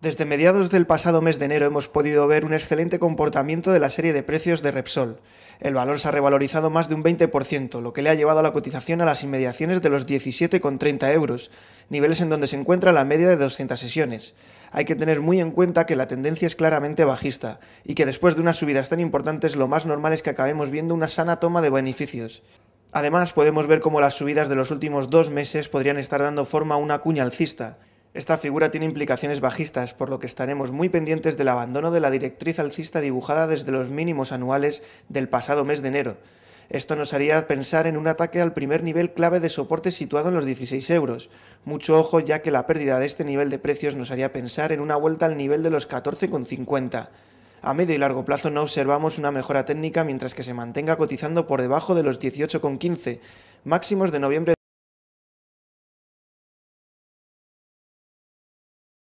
Desde mediados del pasado mes de enero hemos podido ver un excelente comportamiento de la serie de precios de Repsol. El valor se ha revalorizado más de un 20%, lo que le ha llevado a la cotización a las inmediaciones de los 17,30 euros, niveles en donde se encuentra la media de 200 sesiones. Hay que tener muy en cuenta que la tendencia es claramente bajista, y que después de unas subidas tan importantes lo más normal es que acabemos viendo una sana toma de beneficios. Además, podemos ver cómo las subidas de los últimos dos meses podrían estar dando forma a una cuña alcista, esta figura tiene implicaciones bajistas, por lo que estaremos muy pendientes del abandono de la directriz alcista dibujada desde los mínimos anuales del pasado mes de enero. Esto nos haría pensar en un ataque al primer nivel clave de soporte situado en los 16 euros. Mucho ojo ya que la pérdida de este nivel de precios nos haría pensar en una vuelta al nivel de los 14,50. A medio y largo plazo no observamos una mejora técnica mientras que se mantenga cotizando por debajo de los 18,15, máximos de noviembre